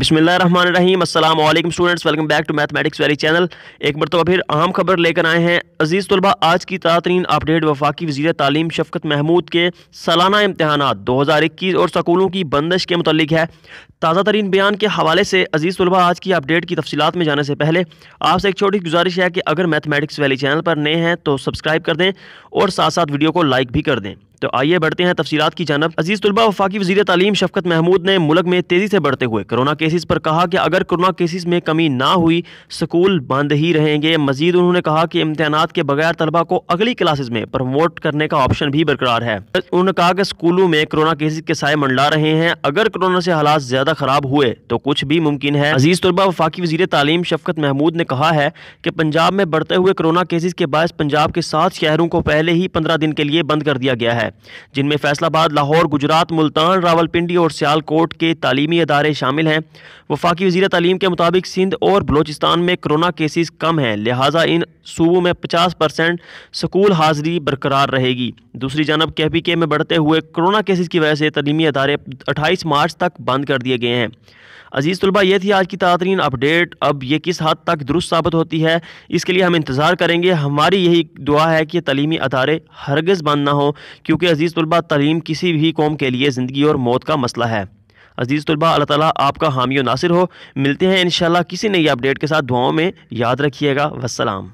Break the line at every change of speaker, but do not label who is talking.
बिसमीम अल्लाम students welcome back to mathematics valley channel एक मरतबा फिर अहम खबर लेकर आए हैं अजीज़ तलबा आज की तातरीन अपडेट वफाकी वजीर तालीम शफकत महमूद के सालाना इम्तहान दो हज़ार इक्कीस और स्कूलों की बंदिश के मतलब है ताज़ा तरीन बयान के हवाले से अजीज़ तलबा आज की अपडेट की तफसीत में जाने से पहले आपसे एक छोटी गुजारिश है कि अगर मैथमेटिक्स वैली चैनल पर नए हैं तो सब्सक्राइब कर दें और साथ साथ वीडियो को लाइक भी कर दें तो आइए बढ़ते हैं तफसीत की जानब अजीज तलबा वफाकी वजी तालीम शफकत महमूद ने मुल्क में तेजी से बढ़ते हुए कोरोना केसेस पर कहा कि अगर कोरोना केसेस में कमी ना हुई स्कूल बंद ही रहेंगे मजीद उन्होंने कहा कि इम्तहान के बगैर तलबा को अगली क्लासेज में प्रमोट करने का ऑप्शन भी बरकरार है उन्होंने कहा कि स्कूलों में कोरोना केसेज के साय मंडला रहे हैं अगर कोरोना से हालात ज्यादा खराब हुए तो कुछ भी मुमकिन है अजीज तलबा वफाकी वजी तालीम शफकत महमूद ने कहा है कि पंजाब में बढ़ते हुए कोरोना केसेज के बायस पंजाब के सात शहरों को पहले ही पंद्रह दिन के लिए बंद कर दिया गया है जिनमें फैसलाबाद लाहौर गुजरात मुल्तान रावलपिंडी और सियालकोट के तलीमी अदारे शामिल हैं वफाकी वजी तलीम के मुताबिक सिंध और बलोचिस्तान में कोरोना केसेस कम हैं लिहाजा इन सूबों में पचास परसेंट स्कूल हाजिरी बरकरार रहेगी दूसरी जानब के पी के में बढ़ते हुए कोरोना केसेस की वजह से तलीमी अदारे अट्ठाईस मार्च तक बंद कर दिए गए हैं अजीज़ तलबा ये थी आज की तातरीन अपडेट अब ये किस हद तक दुरुस्त साबित होती है इसके लिए हम इंतज़ार करेंगे हमारी यही दुआ है कि तलीमी अदारे हरगज़ बंद ना हो क्योंकि क्योंकि अज़ीज़ तलबा तलीम किसी भी कौम के लिए ज़िंदगी और मौत का मसला है अज़ीज़ तलबा अल्लाह ताली आपका हामी नासिर हो मिलते हैं इन किसी नई अपडेट के साथ दुआओं में याद रखिएगा वसलाम